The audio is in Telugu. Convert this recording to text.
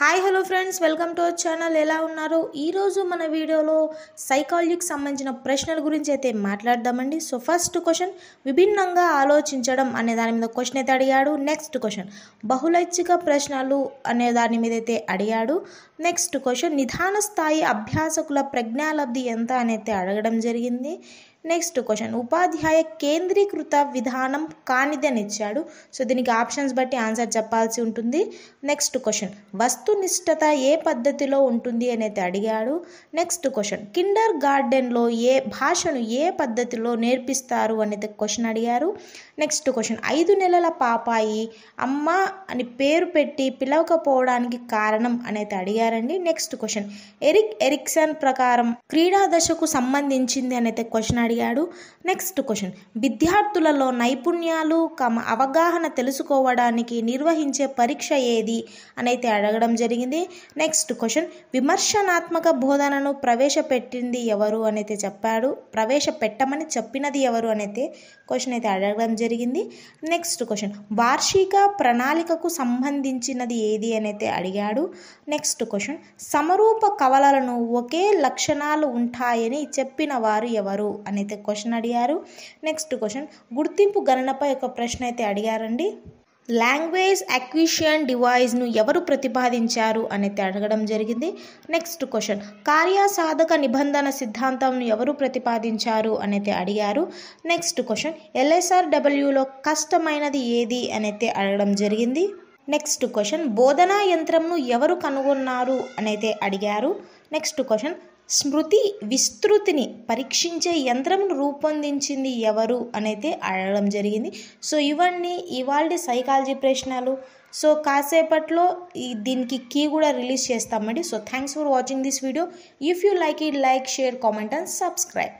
hi hello friends welcome to our channel ఎలా ఉన్నారు ఈరోజు మన వీడియోలో సైకాలజీకి సంబంధించిన ప్రశ్నల గురించి అయితే మాట్లాడదామండి సో ఫస్ట్ క్వశ్చన్ విభిన్నంగా ఆలోచించడం అనే దాని మీద క్వశ్చన్ అయితే అడిగాడు నెక్స్ట్ క్వశ్చన్ బహుళైచ్ఛిక ప్రశ్నలు అనే దాని మీద అయితే అడిగాడు నెక్స్ట్ క్వశ్చన్ నిధాన స్థాయి అభ్యాసకుల ప్రజ్ఞాలబ్ధి ఎంత అనేది అడగడం జరిగింది నెక్స్ట్ క్వశ్చన్ ఉపాధ్యాయ కేంద్రీకృత విధానం కానిదని ఇచ్చాడు సో దీనికి ఆప్షన్స్ బట్టి ఆన్సర్ చెప్పాల్సి ఉంటుంది నెక్స్ట్ క్వశ్చన్ వస్తునిష్టత ఏ పద్ధతిలో ఉంటుంది అనేది అడిగాడు నెక్స్ట్ క్వశ్చన్ కిండర్ గార్డెన్లో ఏ భాషను ఏ పద్ధతిలో నేర్పిస్తారు అనేది క్వశ్చన్ అడిగారు నెక్స్ట్ క్వశ్చన్ ఐదు నెలల పాపాయి అమ్మ అని పేరు పెట్టి పిలవకపోవడానికి కారణం అనేది అడిగారండి నెక్స్ట్ క్వశ్చన్ ఎరిక్ ఎరిక్సన్ ప్రకారం క్రీడా దశకు సంబంధించింది అనేది క్వశ్చన్ అడిగాడు నెక్స్ట్ క్వశ్చన్ విద్యార్థులలో నైపుణ్యాలు కమ అవగాహన తెలుసుకోవడానికి నిర్వహించే పరీక్ష ఏది అనైతే అడగడం జరిగింది నెక్స్ట్ క్వశ్చన్ విమర్శనాత్మక బోధనను ప్రవేశపెట్టింది ఎవరు అనైతే చెప్పాడు ప్రవేశపెట్టమని చెప్పినది ఎవరు అనైతే క్వశ్చన్ అయితే అడగడం జరిగింది నెక్స్ట్ క్వశ్చన్ వార్షిక ప్రణాళికకు సంబంధించినది ఏది అని అయితే అడిగాడు నెక్స్ట్ క్వశ్చన్ సమరూప కవలలను ఒకే లక్షణాలు ఉంటాయని చెప్పిన వారు ఎవరు అని అని అయితే క్వశ్చన్ అడిగారు నెక్స్ట్ క్వశ్చన్ గుర్తింపు గణనపై ఒక ప్రశ్న అయితే అడిగారండి లాంగ్వేజ్ అక్విషన్ డివైస్ను ఎవరు ప్రతిపాదించారు అనేది అడగడం జరిగింది నెక్స్ట్ క్వశ్చన్ కార్యసాధక నిబంధన సిద్ధాంతంను ఎవరు ప్రతిపాదించారు అనేది అడిగారు నెక్స్ట్ క్వశ్చన్ ఎల్ఎస్ఆర్ డబ్ల్యూలో కష్టమైనది ఏది అనేది అడగడం జరిగింది నెక్స్ట్ క్వశ్చన్ బోధనా యంత్రంను ఎవరు కనుగొన్నారు అనేది అడిగారు నెక్స్ట్ క్వశ్చన్ స్మృతి విస్తృతిని పరీక్షించే యంత్రంను రూపొందించింది ఎవరు అనేది అడగడం జరిగింది సో ఇవన్నీ ఇవాళ సైకాలజీ ప్రశ్నలు సో కాసేపట్లో ఈ దీనికి కీ కూడా రిలీజ్ చేస్తామండి so thanks for watching this video if you like it like share comment and subscribe